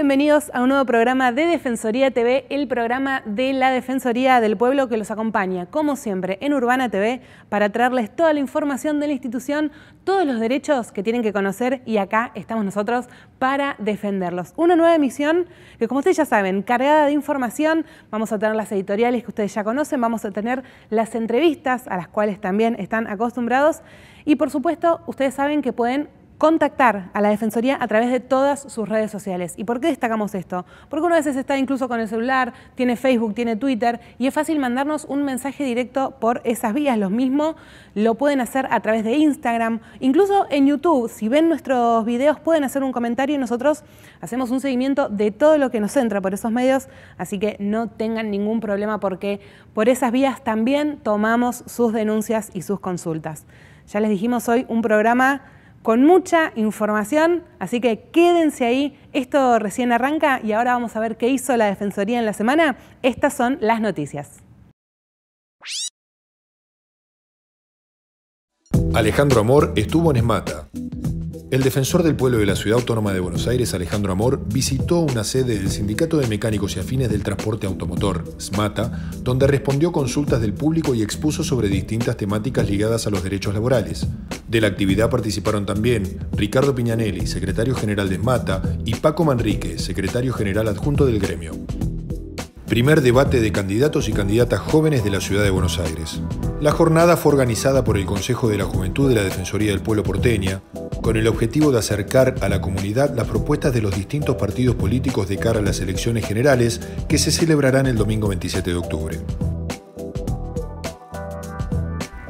bienvenidos a un nuevo programa de Defensoría TV, el programa de la Defensoría del Pueblo que los acompaña, como siempre, en Urbana TV para traerles toda la información de la institución, todos los derechos que tienen que conocer y acá estamos nosotros para defenderlos. Una nueva emisión que, como ustedes ya saben, cargada de información, vamos a tener las editoriales que ustedes ya conocen, vamos a tener las entrevistas a las cuales también están acostumbrados y, por supuesto, ustedes saben que pueden contactar a la Defensoría a través de todas sus redes sociales. ¿Y por qué destacamos esto? Porque uno a veces está incluso con el celular, tiene Facebook, tiene Twitter, y es fácil mandarnos un mensaje directo por esas vías. Lo mismo lo pueden hacer a través de Instagram, incluso en YouTube. Si ven nuestros videos pueden hacer un comentario y nosotros hacemos un seguimiento de todo lo que nos entra por esos medios, así que no tengan ningún problema porque por esas vías también tomamos sus denuncias y sus consultas. Ya les dijimos hoy un programa con mucha información, así que quédense ahí. Esto recién arranca y ahora vamos a ver qué hizo la Defensoría en la semana. Estas son las noticias. Alejandro Amor estuvo en Esmata. El defensor del pueblo de la Ciudad Autónoma de Buenos Aires, Alejandro Amor, visitó una sede del Sindicato de Mecánicos y Afines del Transporte Automotor, SMATA, donde respondió consultas del público y expuso sobre distintas temáticas ligadas a los derechos laborales. De la actividad participaron también Ricardo Piñanelli, secretario general de SMATA, y Paco Manrique, secretario general adjunto del gremio. Primer debate de candidatos y candidatas jóvenes de la Ciudad de Buenos Aires. La jornada fue organizada por el Consejo de la Juventud de la Defensoría del Pueblo porteña, con el objetivo de acercar a la comunidad las propuestas de los distintos partidos políticos de cara a las elecciones generales que se celebrarán el domingo 27 de octubre.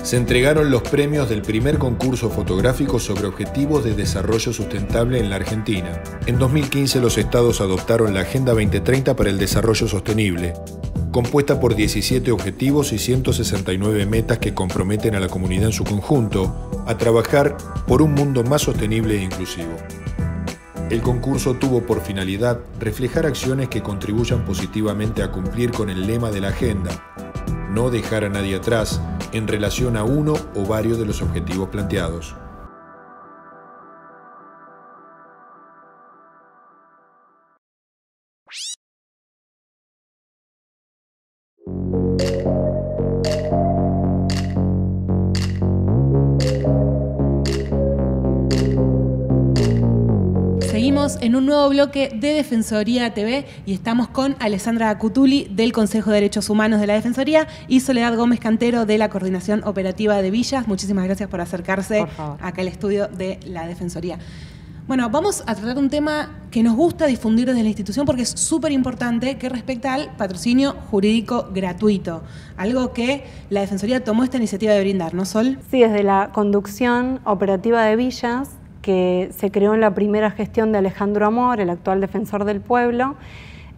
Se entregaron los premios del primer concurso fotográfico sobre objetivos de desarrollo sustentable en la Argentina. En 2015 los estados adoptaron la Agenda 2030 para el Desarrollo Sostenible, compuesta por 17 objetivos y 169 metas que comprometen a la comunidad en su conjunto a trabajar por un mundo más sostenible e inclusivo. El concurso tuvo por finalidad reflejar acciones que contribuyan positivamente a cumplir con el lema de la agenda, no dejar a nadie atrás en relación a uno o varios de los objetivos planteados. en un nuevo bloque de Defensoría TV y estamos con Alessandra Cutuli del Consejo de Derechos Humanos de la Defensoría y Soledad Gómez Cantero de la Coordinación Operativa de Villas. Muchísimas gracias por acercarse acá al estudio de la Defensoría. Bueno, vamos a tratar un tema que nos gusta difundir desde la institución porque es súper importante, que respecta al patrocinio jurídico gratuito, algo que la Defensoría tomó esta iniciativa de brindar, ¿no, Sol? Sí, desde la conducción operativa de Villas que se creó en la primera gestión de Alejandro Amor, el actual defensor del pueblo,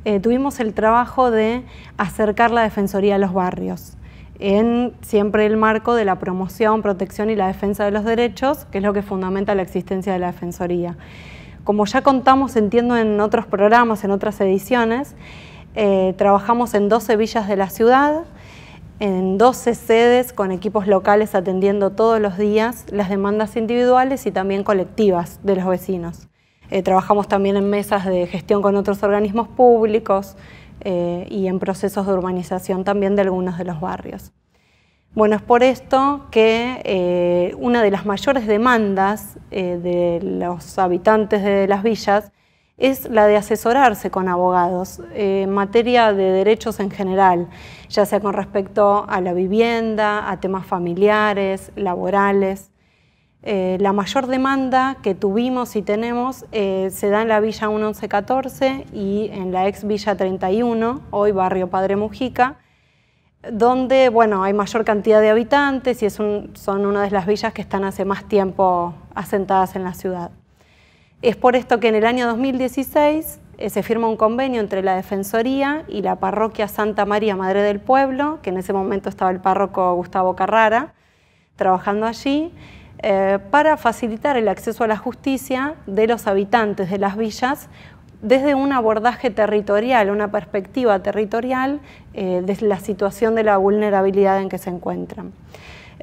eh, tuvimos el trabajo de acercar la defensoría a los barrios en siempre el marco de la promoción, protección y la defensa de los derechos, que es lo que fundamenta la existencia de la Defensoría. Como ya contamos, entiendo, en otros programas, en otras ediciones, eh, trabajamos en 12 villas de la ciudad, en 12 sedes con equipos locales atendiendo todos los días las demandas individuales y también colectivas de los vecinos. Eh, trabajamos también en mesas de gestión con otros organismos públicos eh, y en procesos de urbanización también de algunos de los barrios. Bueno, es por esto que eh, una de las mayores demandas de los habitantes de las villas es la de asesorarse con abogados eh, en materia de derechos en general, ya sea con respecto a la vivienda, a temas familiares, laborales. Eh, la mayor demanda que tuvimos y tenemos eh, se da en la Villa 1114 y en la ex Villa 31, hoy barrio Padre Mujica, donde bueno, hay mayor cantidad de habitantes y son una de las villas que están hace más tiempo asentadas en la ciudad. Es por esto que en el año 2016 eh, se firma un convenio entre la Defensoría y la parroquia Santa María Madre del Pueblo, que en ese momento estaba el párroco Gustavo Carrara trabajando allí, eh, para facilitar el acceso a la justicia de los habitantes de las villas desde un abordaje territorial, una perspectiva territorial desde eh, de la situación de la vulnerabilidad en que se encuentran.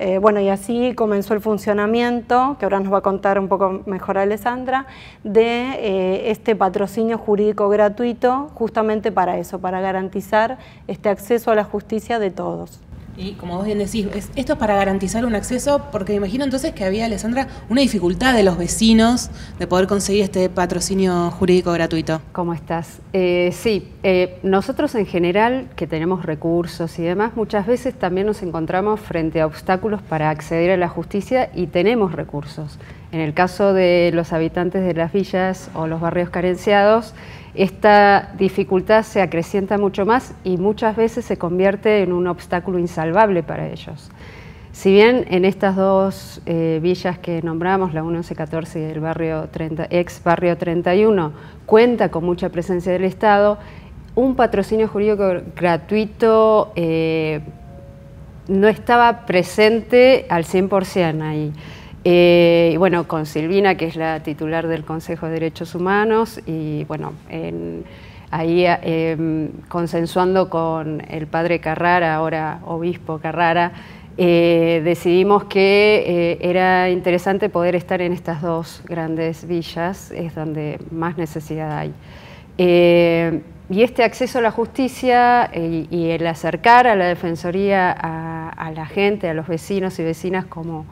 Eh, bueno, y así comenzó el funcionamiento, que ahora nos va a contar un poco mejor Alessandra, de eh, este patrocinio jurídico gratuito justamente para eso, para garantizar este acceso a la justicia de todos. Y como vos bien decís, esto es para garantizar un acceso, porque me imagino entonces que había, Alessandra, una dificultad de los vecinos de poder conseguir este patrocinio jurídico gratuito. ¿Cómo estás? Eh, sí, eh, nosotros en general, que tenemos recursos y demás, muchas veces también nos encontramos frente a obstáculos para acceder a la justicia y tenemos recursos. En el caso de los habitantes de las villas o los barrios carenciados, esta dificultad se acrecienta mucho más y muchas veces se convierte en un obstáculo insalvable para ellos. Si bien en estas dos eh, villas que nombramos, la 1114 y el barrio ex barrio 31, cuenta con mucha presencia del Estado, un patrocinio jurídico gratuito eh, no estaba presente al 100% ahí. Eh, y bueno, con Silvina, que es la titular del Consejo de Derechos Humanos, y bueno, ahí em, consensuando con el padre Carrara, ahora obispo Carrara, eh, decidimos que eh, era interesante poder estar en estas dos grandes villas, es donde más necesidad hay. y este acceso a la justicia y, el acercar a la Defensoría a la gente, a los vecinos y vecinas como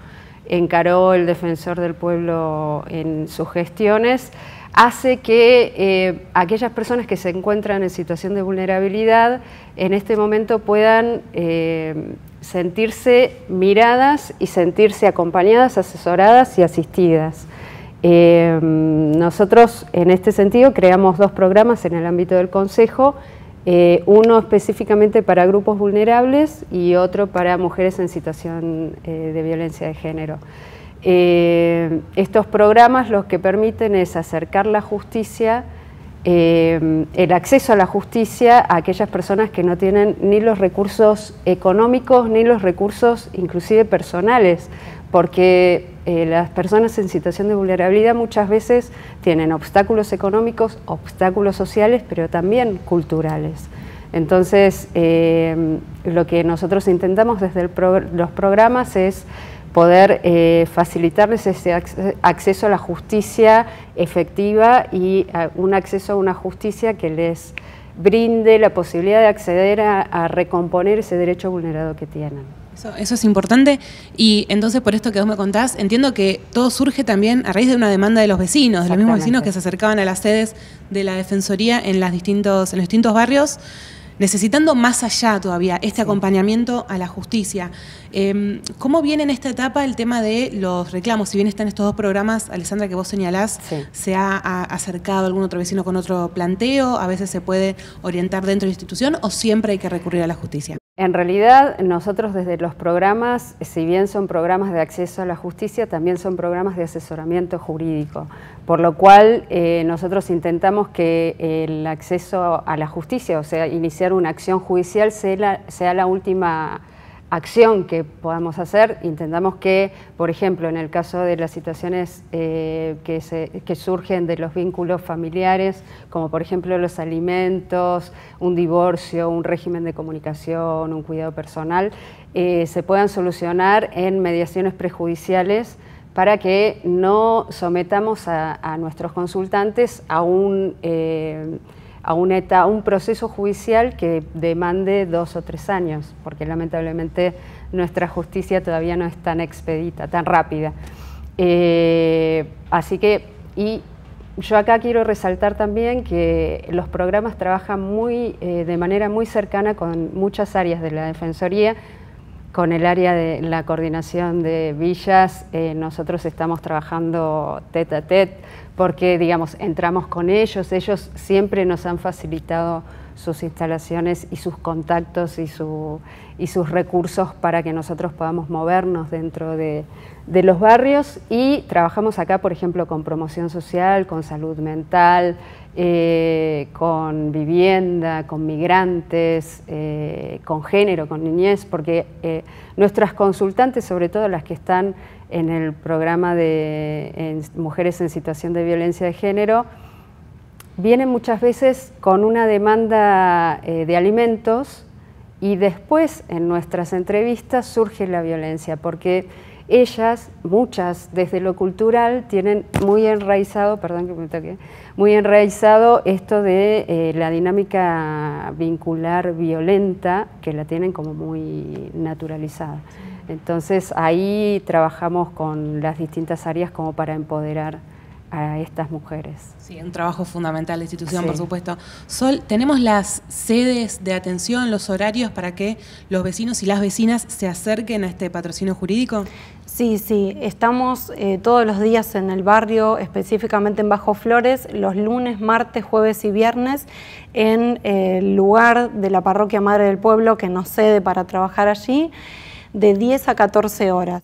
encaró el defensor del pueblo en sus gestiones, hace que eh, aquellas personas que se encuentran en situación de vulnerabilidad en este momento puedan eh, sentirse miradas y sentirse acompañadas, asesoradas y asistidas. Eh, nosotros en este sentido creamos dos programas en el ámbito del Consejo eh, uno específicamente para grupos vulnerables y otro para mujeres en situación eh, de violencia de género. Eh, estos programas lo que permiten es acercar la justicia, el acceso a la justicia a aquellas personas que no tienen ni los recursos económicos ni los recursos inclusive personales, porque eh, las personas en situación de vulnerabilidad muchas veces tienen obstáculos económicos, obstáculos sociales, pero también culturales. Entonces, eh, lo que nosotros intentamos desde los programas es poder eh, facilitarles ese acceso a la justicia efectiva y un acceso a una justicia que les brinde la posibilidad de acceder a recomponer ese derecho vulnerado que tienen. Eso, es importante. Y entonces, por esto que vos me contás, entiendo que todo surge también a raíz de una demanda de los vecinos, de los mismos vecinos que se acercaban a las sedes de la Defensoría en, las distintos, en los distintos barrios, necesitando más allá todavía este acompañamiento a la justicia. Em, ¿Cómo viene en esta etapa el tema de los reclamos? Si bien están estos dos programas, Alessandra, que vos señalás, ¿se ha acercado algún otro vecino con otro planteo? ¿A veces se puede orientar dentro de la institución o siempre hay que recurrir a la justicia? En realidad, nosotros desde los programas, si bien son programas de acceso a la justicia, también son programas de asesoramiento jurídico, por lo cual eh, nosotros intentamos que el acceso a la justicia, o sea, iniciar una acción judicial, sea la, sea la última acción que podamos hacer. Intentamos que, por ejemplo, en el caso de las situaciones eh, que, se, surgen de los vínculos familiares, como por ejemplo los alimentos, un divorcio, un régimen de comunicación, un cuidado personal, eh, se puedan solucionar en mediaciones prejudiciales para que no sometamos a, nuestros consultantes a un... Eh, a un proceso judicial que demande dos o tres años, porque lamentablemente nuestra justicia todavía no es tan expedita, tan rápida. Eh, así que, y yo acá quiero resaltar también que los programas trabajan muy, eh, de manera muy cercana con muchas áreas de la Defensoría, con el área de la coordinación de villas, eh, nosotros estamos trabajando tete a porque digamos, entramos con ellos, ellos siempre nos han facilitado sus instalaciones y sus contactos y, y sus recursos para que nosotros podamos movernos dentro de, los barrios y trabajamos acá, por ejemplo, con promoción social, con salud mental, eh, con vivienda, con migrantes, eh, con género, con niñez, porque eh, nuestras consultantes, sobre todo las que están en el programa de Mujeres en Situación de Violencia de Género, vienen muchas veces con una demanda eh, de alimentos y después en nuestras entrevistas surge la violencia, porque ellas, muchas, desde lo cultural, tienen muy enraizado, perdón que me muy enraizado esto de eh, la dinámica vincular violenta, que la tienen como muy naturalizada. Entonces ahí trabajamos con las distintas áreas como para empoderar a estas mujeres. Sí, un trabajo fundamental de institución, por supuesto. Sol, tenemos las sedes de atención, los horarios para que los vecinos y las vecinas se acerquen a este patrocinio jurídico. Sí, sí, estamos eh, todos los días en el barrio, específicamente en Bajo Flores, los lunes, martes, jueves y viernes, en el lugar de la parroquia Madre del Pueblo que nos cede para trabajar allí de 10 a 14 horas.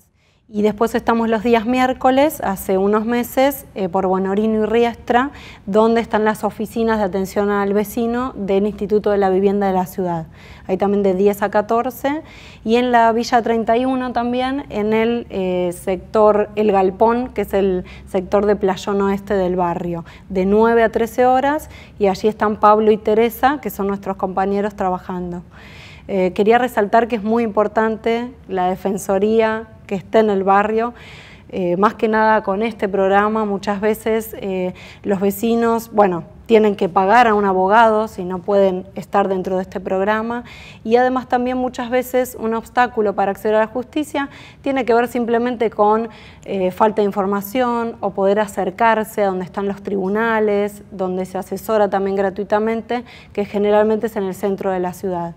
Y después estamos los días miércoles, hace unos meses, eh, por Bonorino y Riestra, donde están las oficinas de atención al vecino del Instituto de la Vivienda de la Ciudad. Ahí también de 10 a 14. Y en la Villa 31 también, en el eh, sector El Galpón, que es el sector de playón oeste del barrio, de 9 a 13 horas. Y allí están Pablo y Teresa, que son nuestros compañeros trabajando. Eh, quería resaltar que es muy importante la defensoría que esté en el barrio. Eh, más que nada con este programa muchas veces eh, los vecinos, tienen que pagar a un abogado si no pueden estar dentro de este programa y además también muchas veces un obstáculo para acceder a la justicia tiene que ver simplemente con falta de información o poder acercarse a donde están los tribunales, donde se asesora también gratuitamente, que generalmente es en el centro de la ciudad.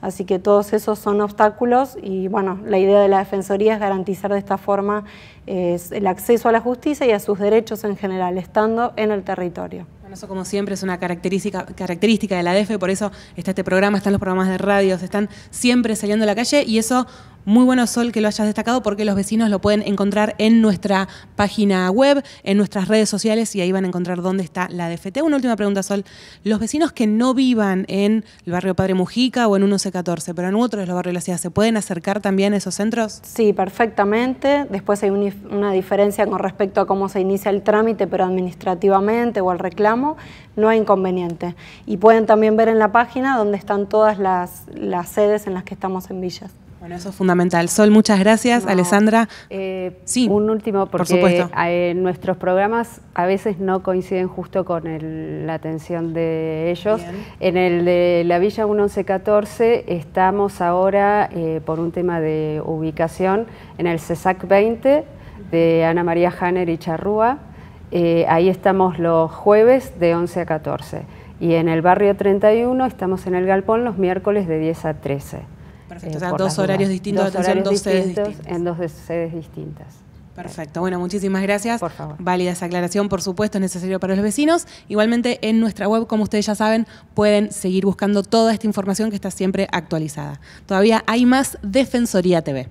Así que todos esos son obstáculos y bueno, la idea de la Defensoría es garantizar de esta forma eh, el acceso a la justicia y a sus derechos en general, estando en el territorio eso como siempre es una característica, característica de la DF, por eso está este programa, están los programas de radio, se están siempre saliendo a la calle y eso, muy bueno Sol que lo hayas destacado porque los vecinos lo pueden encontrar en nuestra página web, en nuestras redes sociales y ahí van a encontrar dónde está la DFT. Una última pregunta Sol, los vecinos que no vivan en el barrio Padre Mujica o en 1C14, pero en otros los barrios de la ciudad, ¿se pueden acercar también a esos centros? Sí, perfectamente. Después hay una diferencia con respecto a cómo se inicia el trámite, pero administrativamente o el reclamo no hay inconveniente. Y pueden también ver en la página donde están todas las, sedes en las que estamos en Villas. Bueno, eso es fundamental. Sol, muchas gracias. Alessandra. Eh, sí. Un último, porque eh, nuestros programas a veces no coinciden justo con la atención de ellos. En el de la Villa 1114 estamos ahora, eh, por un tema de ubicación, en el CESAC 20 e de Ana María Hanner y Charrúa. Eh, ahí estamos los jueves de 11 a 14. Y en el barrio 31 estamos en el galpón los miércoles de 10 a 13. Perfecto, o eh, sea, dos horarios distintos dos sedes distintas. En dos sedes distintas. Perfecto. Bueno, muchísimas gracias. Por favor. Válida esa aclaración, por supuesto, es necesario para los vecinos. Igualmente, en nuestra web, como ustedes ya saben, pueden seguir buscando toda esta información que está siempre actualizada. Todavía hay más Defensoría TV.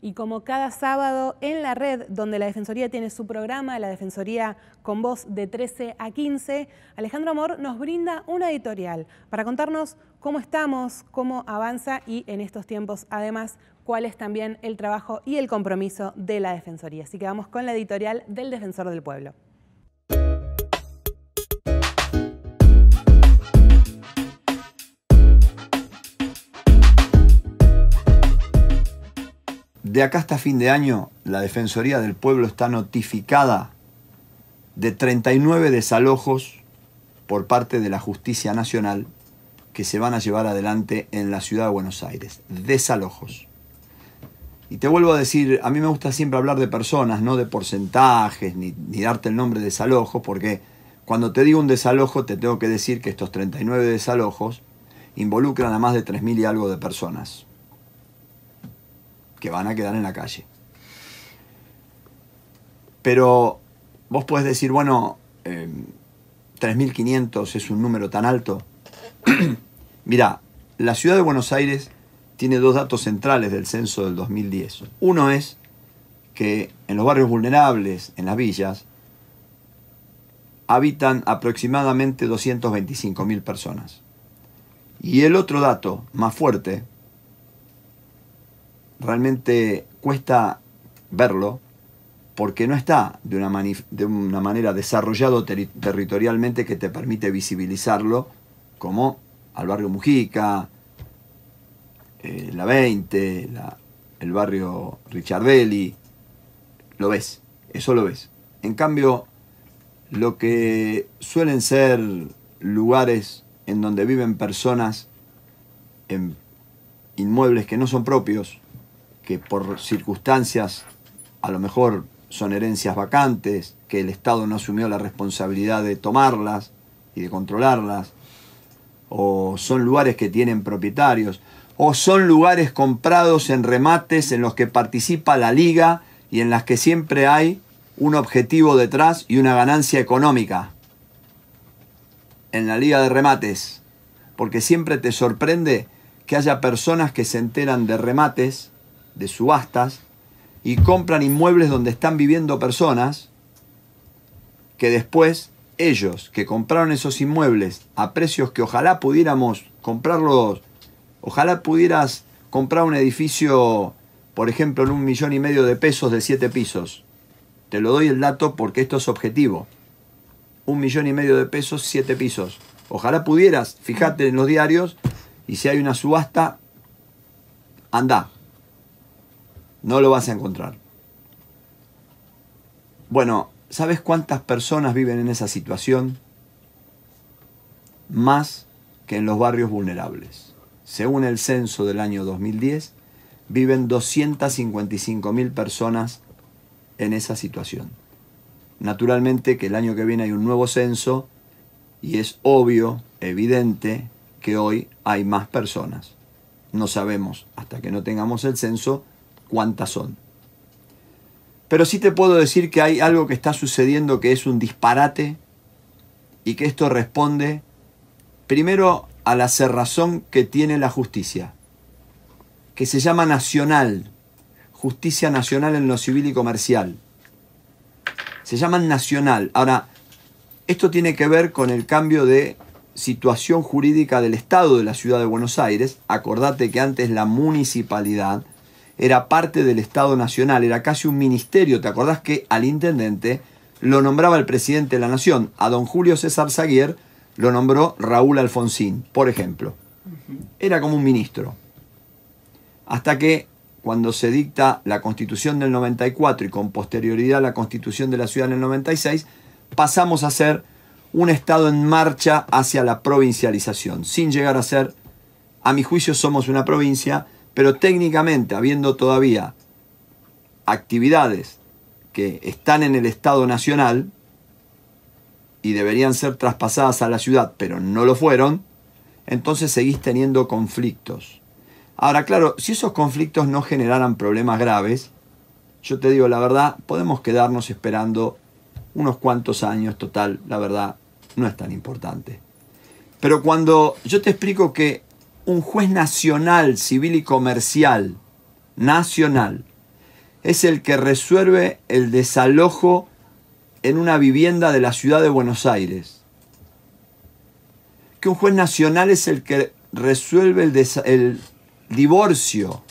Y como cada sábado en la red, donde la Defensoría tiene su programa, la Defensoría con voz de 13 a 15, Alejandro Amor nos brinda una editorial para contarnos cómo estamos, cómo avanza y en estos tiempos, además, cuál es también el trabajo y el compromiso de la Defensoría. Así que vamos con la editorial del Defensor del Pueblo. De acá hasta fin de año, la Defensoría del Pueblo está notificada de 39 desalojos por parte de la Justicia Nacional que se van a llevar adelante en la ciudad de Buenos Aires. Desalojos. Y te vuelvo a decir, a mí me gusta siempre hablar de personas, no de porcentajes, ni, darte el nombre de desalojos, porque cuando te digo un desalojo, te tengo que decir que estos 39 desalojos involucran a más de 3.000 y algo de personas que van a quedar en la calle. Pero vos podés decir, bueno, 3.500 em, es un número tan alto. Mirá, la ciudad de Buenos Aires tiene dos datos centrales del censo del 2010. Uno es que en los barrios vulnerables, en las villas, habitan aproximadamente 225.000 personas. Y el otro dato más fuerte realmente cuesta verlo porque no está de una, de una manera desarrollado territorialmente que te permite visibilizarlo como al barrio Mujica, eh, la 20, el barrio Richardelli, lo ves, eso lo ves. En cambio, lo que suelen ser lugares en donde viven personas en inmuebles que no son propios, que por circunstancias a lo mejor son herencias vacantes, que el Estado no asumió la responsabilidad de tomarlas y de controlarlas, o son lugares que tienen propietarios, o son lugares comprados en remates en los que participa la liga y en las que siempre hay un objetivo detrás y una ganancia económica en la liga de remates, porque siempre te sorprende que haya personas que se enteran de remates de subastas y compran inmuebles donde están viviendo personas que después ellos que compraron esos inmuebles a precios que ojalá pudiéramos comprarlos, ojalá pudieras comprar un edificio, por ejemplo, en un millón y medio de pesos de siete pisos. Te lo doy el dato porque esto es objetivo. Un millón y medio de pesos, siete pisos. Ojalá pudieras, fíjate en los diarios, y si hay una subasta, anda, no lo vas a encontrar. Bueno, ¿sabes cuántas personas viven en esa situación? Más que en los barrios vulnerables. Según el censo del año 2010, viven 255.000 personas en esa situación. Naturalmente que el año que viene hay un nuevo censo y es obvio, evidente, que hoy hay más personas. No sabemos, hasta que no tengamos el censo, cuántas son. Pero sí te puedo decir que hay algo que está sucediendo que es un disparate y que esto responde primero a la cerrazón que tiene la justicia, que se llama nacional, justicia nacional en lo civil y comercial. Se llama nacional. Ahora, esto tiene que ver con el cambio de situación jurídica del Estado de la Ciudad de Buenos Aires. Acordate que antes la municipalidad era parte del Estado Nacional, era casi un ministerio. ¿Te acordás que al intendente lo nombraba el presidente de la Nación? A don Julio César Zaguier lo nombró Raúl Alfonsín, por ejemplo. Era como un ministro. Hasta que cuando se dicta la constitución del 94 y con posterioridad la constitución de la ciudad en el 96, pasamos a ser un Estado en marcha hacia la provincialización, sin llegar a ser, a mi juicio somos una provincia, pero técnicamente, habiendo todavía actividades que están en el Estado Nacional y deberían ser traspasadas a la ciudad, pero no lo fueron, entonces seguís teniendo conflictos. Ahora, claro, si esos conflictos no generaran problemas graves, yo te digo la verdad, podemos quedarnos esperando unos cuantos años, total, la verdad, no es tan importante. Pero cuando yo te explico que un juez nacional, civil y comercial, nacional, es el que resuelve el desalojo en una vivienda de la ciudad de Buenos Aires. Que un juez nacional es el que resuelve el, divorcio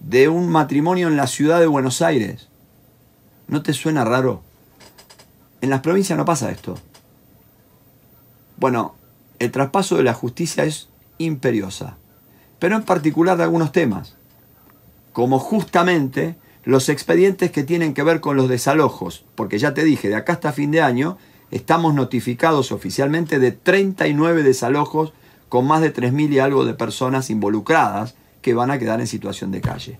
de un matrimonio en la ciudad de Buenos Aires. ¿No te suena raro? En las provincias no pasa esto. Bueno, el traspaso de la justicia es imperiosa, pero en particular de algunos temas, como justamente los expedientes que tienen que ver con los desalojos, porque ya te dije, de acá hasta fin de año estamos notificados oficialmente de 39 desalojos con más de 3.000 y algo de personas involucradas que van a quedar en situación de calle.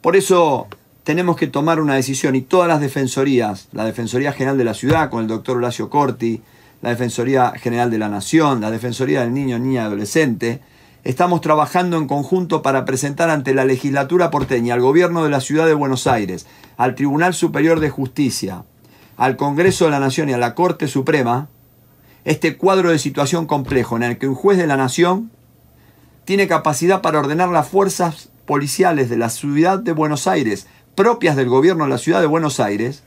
Por eso tenemos que tomar una decisión y todas las defensorías, la Defensoría General de la Ciudad con el doctor Horacio Corti, la Defensoría General de la Nación, la Defensoría del Niño, Niña y Adolescente, estamos trabajando en conjunto para presentar ante la legislatura porteña, al gobierno de la ciudad de Buenos Aires, al Tribunal Superior de Justicia, al Congreso de la Nación y a la Corte Suprema, este cuadro de situación complejo en el que un juez de la Nación tiene capacidad para ordenar las fuerzas policiales de la ciudad de Buenos Aires, propias del gobierno de la ciudad de Buenos Aires,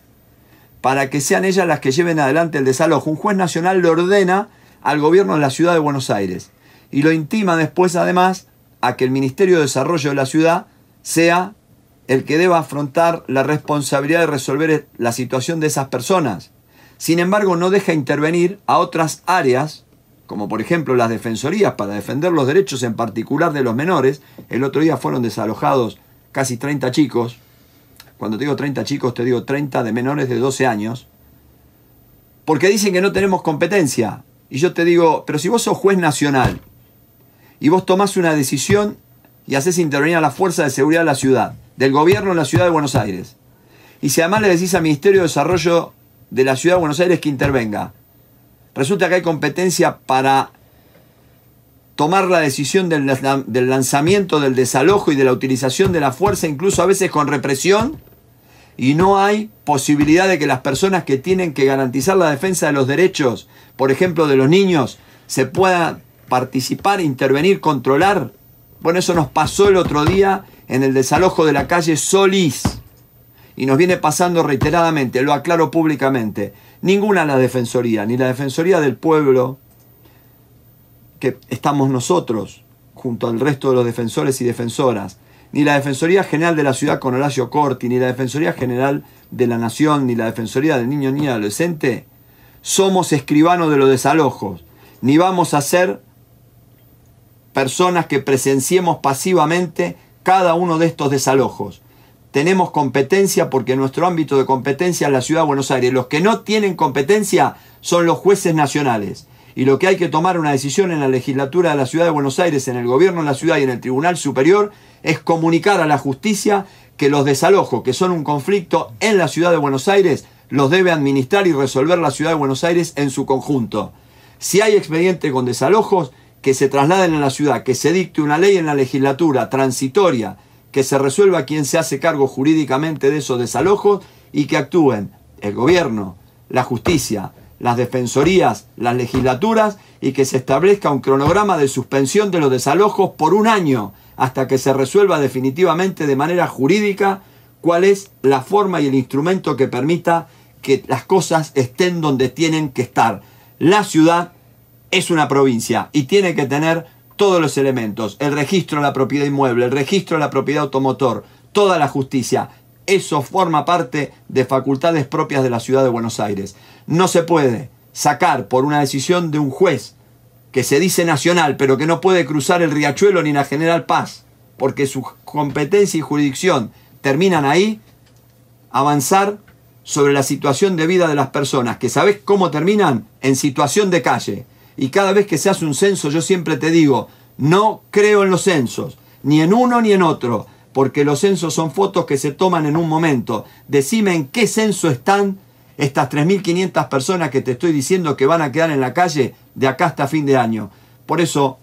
para que sean ellas las que lleven adelante el desalojo. Un juez nacional lo ordena al gobierno de la ciudad de Buenos Aires y lo intima después además a que el Ministerio de Desarrollo de la ciudad sea el que deba afrontar la responsabilidad de resolver la situación de esas personas. Sin embargo, no deja intervenir a otras áreas, como por ejemplo las defensorías para defender los derechos en particular de los menores. El otro día fueron desalojados casi 30 chicos cuando te digo 30 chicos, te digo 30 de menores de 12 años. Porque dicen que no tenemos competencia. Y yo te digo, pero si vos sos juez nacional y vos tomás una decisión y haces intervenir a la fuerza de seguridad de la ciudad, del gobierno de la ciudad de Buenos Aires, y si además le decís al Ministerio de Desarrollo de la ciudad de Buenos Aires que intervenga, resulta que hay competencia para tomar la decisión del, lanzamiento, del desalojo y de la utilización de la fuerza, incluso a veces con represión, y no hay posibilidad de que las personas que tienen que garantizar la defensa de los derechos, por ejemplo, de los niños, se puedan participar, intervenir, controlar. Bueno, eso nos pasó el otro día en el desalojo de la calle Solís. Y nos viene pasando reiteradamente, lo aclaro públicamente. Ninguna la defensoría, ni la defensoría del pueblo, que estamos nosotros, junto al resto de los defensores y defensoras, ni la Defensoría General de la Ciudad con Horacio Corti, ni la Defensoría General de la Nación, ni la Defensoría del Niño, Niña, Adolescente, somos escribanos de los desalojos, ni vamos a ser personas que presenciemos pasivamente cada uno de estos desalojos. Tenemos competencia porque nuestro ámbito de competencia es la Ciudad de Buenos Aires. Los que no tienen competencia son los jueces nacionales y lo que hay que tomar una decisión en la legislatura de la Ciudad de Buenos Aires, en el gobierno de la ciudad y en el Tribunal Superior es comunicar a la justicia que los desalojos, que son un conflicto en la Ciudad de Buenos Aires, los debe administrar y resolver la Ciudad de Buenos Aires en su conjunto. Si hay expediente con desalojos, que se trasladen a la ciudad, que se dicte una ley en la legislatura transitoria, que se resuelva quién se hace cargo jurídicamente de esos desalojos y que actúen el gobierno, la justicia, las defensorías, las legislaturas y que se establezca un cronograma de suspensión de los desalojos por un año hasta que se resuelva definitivamente de manera jurídica cuál es la forma y el instrumento que permita que las cosas estén donde tienen que estar. La ciudad es una provincia y tiene que tener todos los elementos, el registro de la propiedad inmueble, el registro de la propiedad automotor, toda la justicia, eso forma parte de facultades propias de la ciudad de Buenos Aires. No se puede sacar por una decisión de un juez que se dice nacional, pero que no puede cruzar el riachuelo ni la General Paz, porque su competencia y jurisdicción terminan ahí, avanzar sobre la situación de vida de las personas, que sabes cómo terminan en situación de calle. Y cada vez que se hace un censo, yo siempre te digo, no creo en los censos, ni en uno ni en otro porque los censos son fotos que se toman en un momento. Decime en qué censo están estas 3.500 personas que te estoy diciendo que van a quedar en la calle de acá hasta fin de año. Por eso,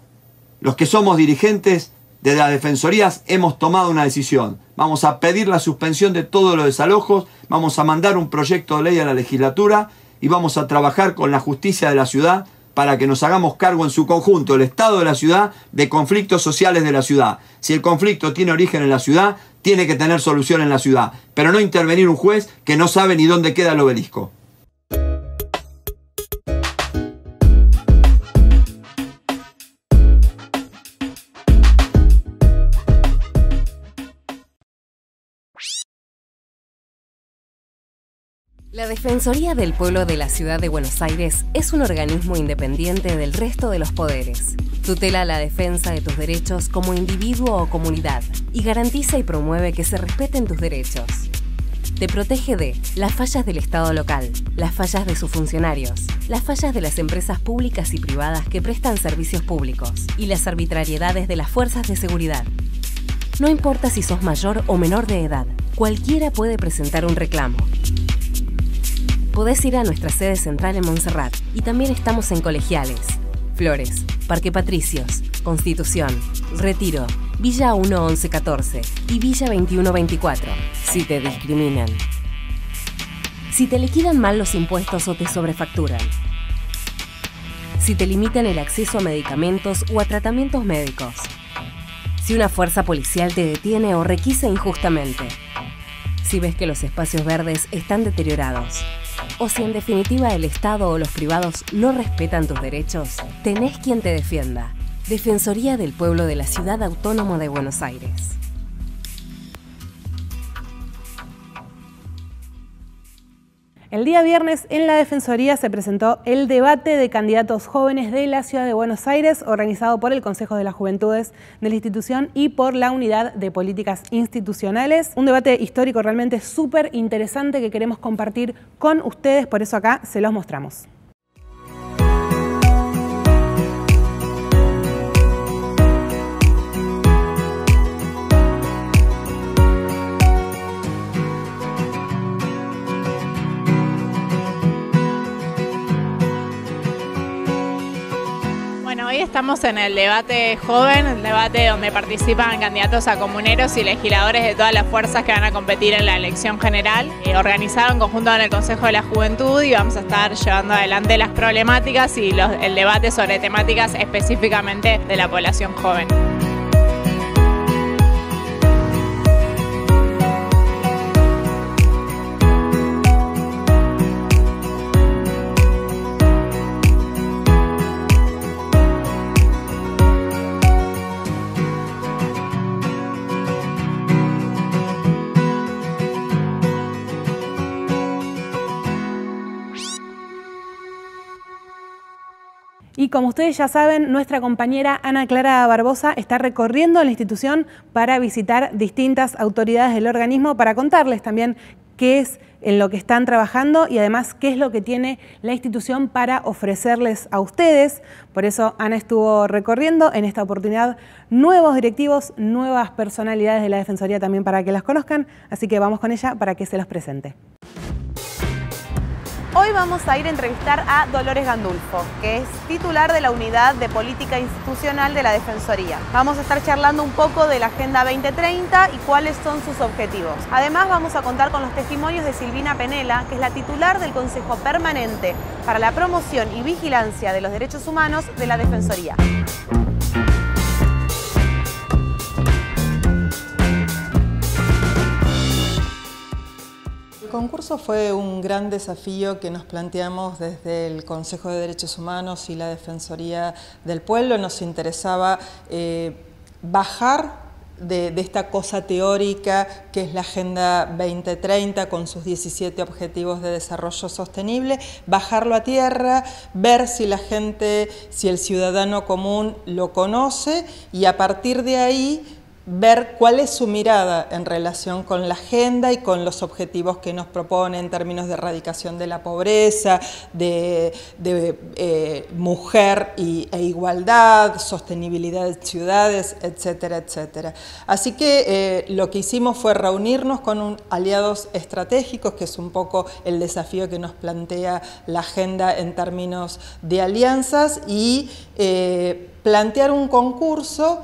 los que somos dirigentes de las defensorías hemos tomado una decisión. Vamos a pedir la suspensión de todos los desalojos, vamos a mandar un proyecto de ley a la legislatura y vamos a trabajar con la justicia de la ciudad para que nos hagamos cargo en su conjunto, el Estado de la ciudad, de conflictos sociales de la ciudad. Si el conflicto tiene origen en la ciudad, tiene que tener solución en la ciudad, pero no intervenir un juez que no sabe ni dónde queda el obelisco. La Defensoría del Pueblo de la Ciudad de Buenos Aires es un organismo independiente del resto de los poderes. Tutela la defensa de tus derechos como individuo o comunidad y garantiza y promueve que se respeten tus derechos. Te protege de las fallas del Estado local, las fallas de sus funcionarios, las fallas de las empresas públicas y privadas que prestan servicios públicos y las arbitrariedades de las fuerzas de seguridad. No importa si sos mayor o menor de edad, cualquiera puede presentar un reclamo podés ir a nuestra sede central en Montserrat y también estamos en Colegiales, Flores, Parque Patricios, Constitución, Retiro, Villa 1114 y Villa 2124, si te discriminan. Si te liquidan mal los impuestos o te sobrefacturan. Si te limitan el acceso a medicamentos o a tratamientos médicos. Si una fuerza policial te detiene o requisa injustamente. Si ves que los espacios verdes están deteriorados o si en definitiva el Estado o los privados no respetan tus derechos, tenés quien te defienda. Defensoría del Pueblo de la Ciudad Autónoma de Buenos Aires. El día viernes en la Defensoría se presentó el debate de candidatos jóvenes de la Ciudad de Buenos Aires, organizado por el Consejo de las Juventudes de la institución y por la Unidad de Políticas Institucionales. Un debate histórico realmente súper interesante que queremos compartir con ustedes, por eso acá se los mostramos. hoy estamos en el debate joven, el debate donde participan candidatos a comuneros y legisladores de todas las fuerzas que van a competir en la elección general, eh, organizado en conjunto con el Consejo de la Juventud y vamos a estar llevando adelante las problemáticas y el debate sobre temáticas específicamente de la población joven. como ustedes ya saben, nuestra compañera Ana Clara Barbosa está recorriendo la institución para visitar distintas autoridades del organismo para contarles también qué es en lo que están trabajando y además qué es lo que tiene la institución para ofrecerles a ustedes. Por eso Ana estuvo recorriendo en esta oportunidad nuevos directivos, nuevas personalidades de la Defensoría también para que las conozcan, así que vamos con ella para que se los presente. Hoy vamos a ir a entrevistar a Dolores Gandulfo, que es titular de la Unidad de Política Institucional de la Defensoría. Vamos a estar charlando un poco de la Agenda 2030 y cuáles son sus objetivos. Además vamos a contar con los testimonios de Silvina Penela, que es la titular del Consejo Permanente para la Promoción y Vigilancia de los Derechos Humanos de la Defensoría. El concurso fue un gran desafío que nos planteamos desde el Consejo de Derechos Humanos y la Defensoría del Pueblo. Nos interesaba eh, bajar de, esta cosa teórica que es la Agenda 2030 con sus 17 Objetivos de Desarrollo Sostenible, bajarlo a tierra, ver si la gente, si el ciudadano común lo conoce y a partir de ahí ver cuál es su mirada en relación con la agenda y con los objetivos que nos propone en términos de erradicación de la pobreza, de, eh, mujer e igualdad, sostenibilidad de ciudades, etcétera, etcétera. Así que eh, lo que hicimos fue reunirnos con aliados estratégicos, que es un poco el desafío que nos plantea la agenda en términos de alianzas, y eh, plantear un concurso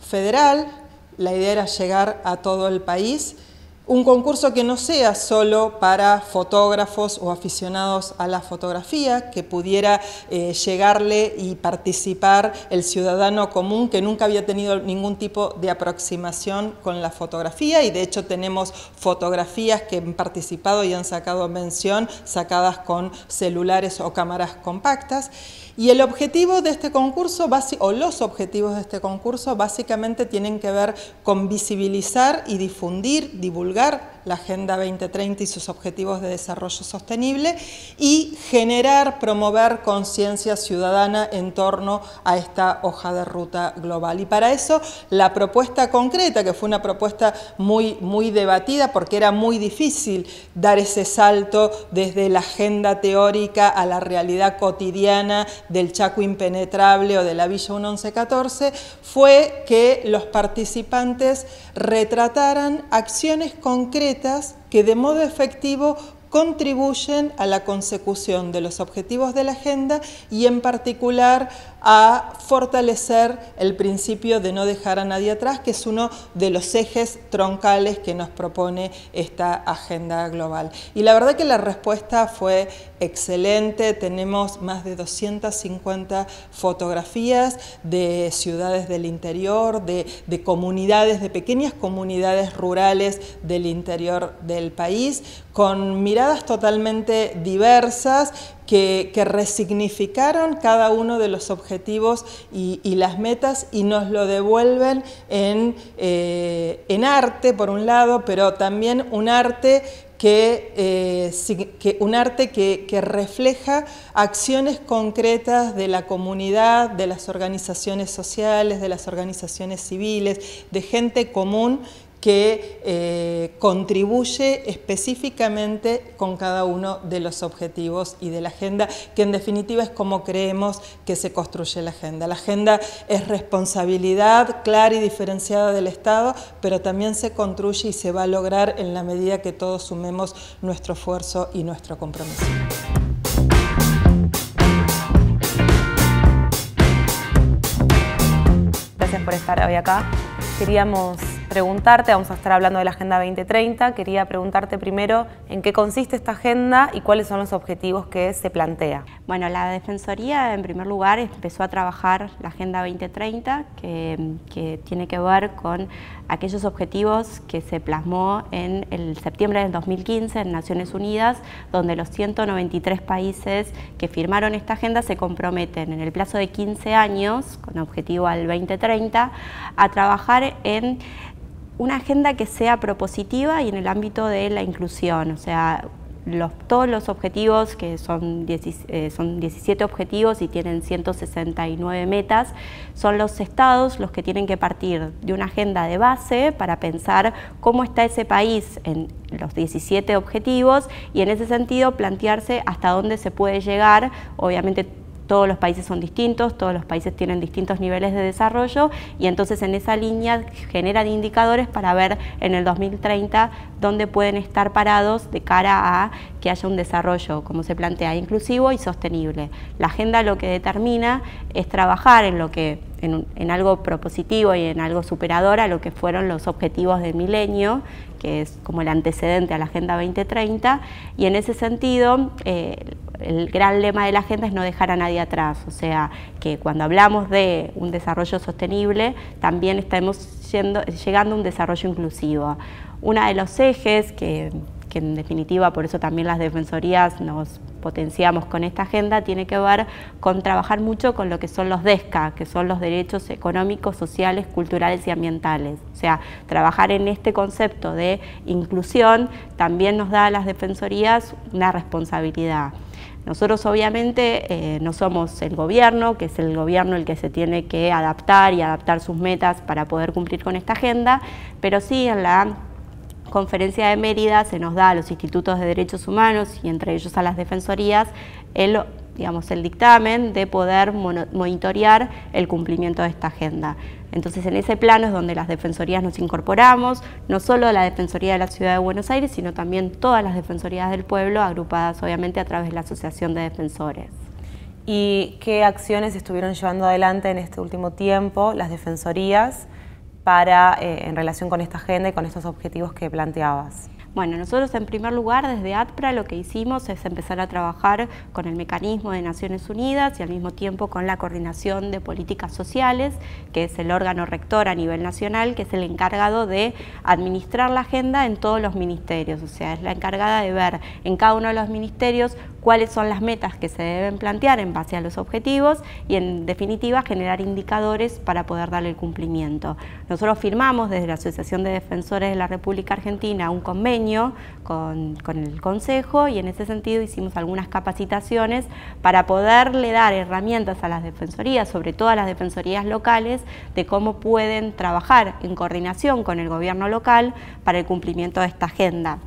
federal la idea era llegar a todo el país. Un concurso que no sea solo para fotógrafos o aficionados a la fotografía, que pudiera eh, llegarle y participar el ciudadano común que nunca había tenido ningún tipo de aproximación con la fotografía y de hecho tenemos fotografías que han participado y han sacado mención sacadas con celulares o cámaras compactas y el objetivo de este concurso, o los objetivos de este concurso, básicamente tienen que ver con visibilizar y difundir, divulgar la Agenda 2030 y sus objetivos de desarrollo sostenible y generar, promover conciencia ciudadana en torno a esta hoja de ruta global. Y para eso la propuesta concreta, que fue una propuesta muy, muy debatida porque era muy difícil dar ese salto desde la agenda teórica a la realidad cotidiana del Chaco impenetrable o de la Villa 1114, fue que los participantes retrataran acciones concretas que de modo efectivo contribuyen a la consecución de los objetivos de la agenda y en particular a fortalecer el principio de no dejar a nadie atrás, que es uno de los ejes troncales que nos propone esta agenda global. Y la verdad que la respuesta fue excelente, tenemos más de 250 fotografías de ciudades del interior, de, de comunidades, de pequeñas comunidades rurales del interior del país, con miradas totalmente diversas que, resignificaron cada uno de los objetivos y, las metas y nos lo devuelven eh, en, arte, por un lado, pero también un arte eh, un arte que, que, refleja acciones concretas de la comunidad, de las organizaciones sociales, de las organizaciones civiles, de gente común que eh, contribuye específicamente con cada uno de los objetivos y de la agenda, que en definitiva es como creemos que se construye la agenda. La agenda es responsabilidad clara y diferenciada del Estado, pero también se construye y se va a lograr en la medida que todos sumemos nuestro esfuerzo y nuestro compromiso. Gracias por estar hoy acá. Queríamos preguntarte, vamos a estar hablando de la Agenda 2030, quería preguntarte primero en qué consiste esta agenda y cuáles son los objetivos que se plantea. Bueno, la Defensoría en primer lugar empezó a trabajar la Agenda 2030 que, que tiene que ver con aquellos objetivos que se plasmó en el septiembre del 2015 en Naciones Unidas, donde los 193 países que firmaron esta agenda se comprometen en el plazo de 15 años, con objetivo al 2030, a trabajar en una agenda que sea propositiva y en el ámbito de la inclusión, o sea, todos los objetivos, que son, eh, son 17 objetivos y tienen 169 metas, son los estados los que tienen que partir de una agenda de base para pensar cómo está ese país en los 17 objetivos y en ese sentido plantearse hasta dónde se puede llegar, obviamente todos los países son distintos, todos los países tienen distintos niveles de desarrollo y entonces en esa línea generan indicadores para ver en el 2030 dónde pueden estar parados de cara a que haya un desarrollo, como se plantea, inclusivo y sostenible. La agenda lo que determina es trabajar en lo que en, algo propositivo y en algo superador a lo que fueron los objetivos de milenio, que es como el antecedente a la Agenda 2030, y en ese sentido eh, el gran lema de la agenda es no dejar a nadie atrás, o sea, que cuando hablamos de un desarrollo sostenible, también estamos llegando a un desarrollo inclusivo. Uno de los ejes que, que en definitiva por eso también las defensorías nos potenciamos con esta agenda tiene que ver con trabajar mucho con lo que son los DESCA, que son los derechos económicos, sociales, culturales y ambientales. O sea, trabajar en este concepto de inclusión también nos da a las defensorías una responsabilidad. Nosotros obviamente eh, no somos el gobierno, que es el gobierno el que se tiene que adaptar y adaptar sus metas para poder cumplir con esta agenda, pero sí en la Conferencia de Mérida se nos da a los institutos de derechos humanos y entre ellos a las defensorías el, digamos, el dictamen de poder monitorear el cumplimiento de esta agenda. Entonces en ese plano es donde las defensorías nos incorporamos, no solo la Defensoría de la Ciudad de Buenos Aires, sino también todas las defensorías del pueblo, agrupadas obviamente a través de la Asociación de Defensores. ¿Y qué acciones estuvieron llevando adelante en este último tiempo las defensorías para, eh, en relación con esta agenda y con estos objetivos que planteabas? Bueno, nosotros en primer lugar desde ATPRA lo que hicimos es empezar a trabajar con el mecanismo de Naciones Unidas y al mismo tiempo con la Coordinación de Políticas Sociales, que es el órgano rector a nivel nacional, que es el encargado de administrar la agenda en todos los ministerios, o sea, es la encargada de ver en cada uno de los ministerios cuáles son las metas que se deben plantear en base a los objetivos y en definitiva generar indicadores para poder darle el cumplimiento. Nosotros firmamos desde la Asociación de Defensores de la República Argentina un convenio con, con el Consejo y en ese sentido hicimos algunas capacitaciones para poderle dar herramientas a las defensorías, sobre todo a las defensorías locales, de cómo pueden trabajar en coordinación con el gobierno local para el cumplimiento de esta agenda